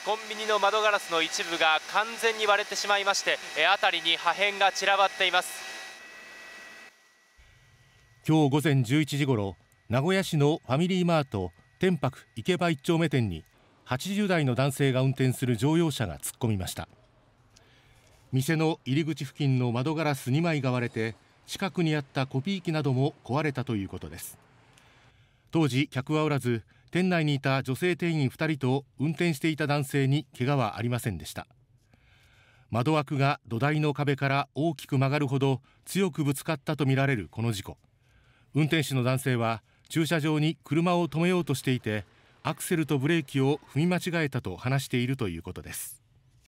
コンビニの窓ガラスの一部が完全に割れてしまいまして辺りに破片が散らばっています今日午前11時ごろ名古屋市のファミリーマート天白池場1丁目店に80代の男性が運転する乗用車が突っ込みました店の入り口付近の窓ガラス2枚が割れて近くにあったコピー機なども壊れたということです当時客はおらず店内にいた女性店員2人と運転していた男性に怪我はありませんでした窓枠が土台の壁から大きく曲がるほど強くぶつかったとみられるこの事故運転手の男性は駐車場に車を止めようとしていてアクセルとブレーキを踏み間違えたと話しているということです